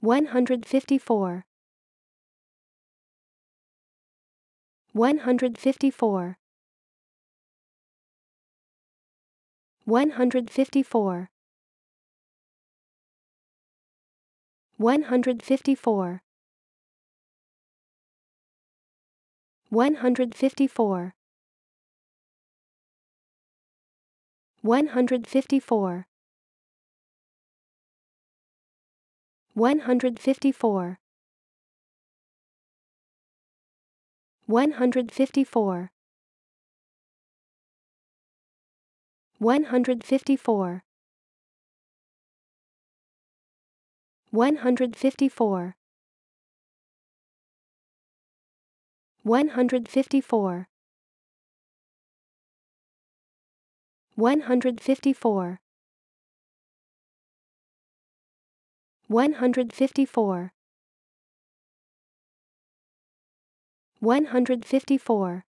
154 154 154 154 154 154 154 154 154 154 154 154 154 154